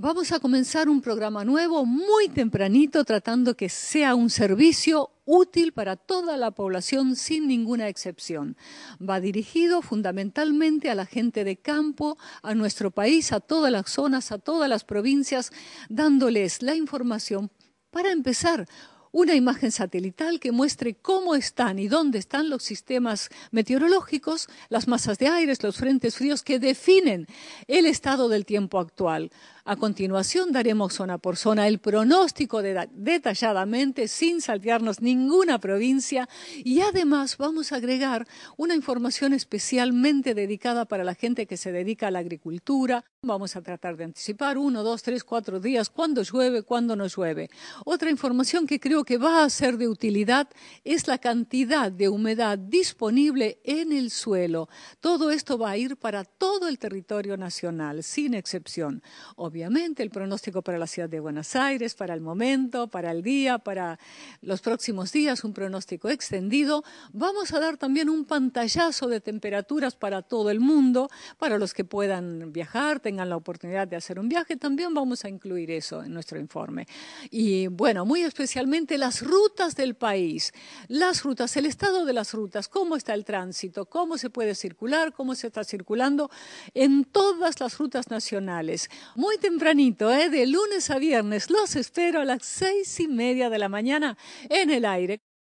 Vamos a comenzar un programa nuevo muy tempranito tratando que sea un servicio útil para toda la población sin ninguna excepción. Va dirigido fundamentalmente a la gente de campo, a nuestro país, a todas las zonas, a todas las provincias, dándoles la información para empezar una imagen satelital que muestre cómo están y dónde están los sistemas meteorológicos, las masas de aire, los frentes fríos que definen el estado del tiempo actual. A continuación daremos zona por zona el pronóstico de, detalladamente sin saltearnos ninguna provincia y además vamos a agregar una información especialmente dedicada para la gente que se dedica a la agricultura. Vamos a tratar de anticipar uno, dos, tres, cuatro días, cuándo llueve, cuándo no llueve. Otra información que creo que va a ser de utilidad es la cantidad de humedad disponible en el suelo. Todo esto va a ir para todo el territorio nacional, sin excepción. Obviamente, el pronóstico para la ciudad de Buenos Aires, para el momento, para el día, para los próximos días, un pronóstico extendido. Vamos a dar también un pantallazo de temperaturas para todo el mundo, para los que puedan viajar, tengan la oportunidad de hacer un viaje. También vamos a incluir eso en nuestro informe. Y bueno, muy especialmente las rutas del país, las rutas, el estado de las rutas, cómo está el tránsito, cómo se puede circular, cómo se está circulando en todas las rutas nacionales. Muy tempranito, ¿eh? de lunes a viernes, los espero a las seis y media de la mañana en el aire.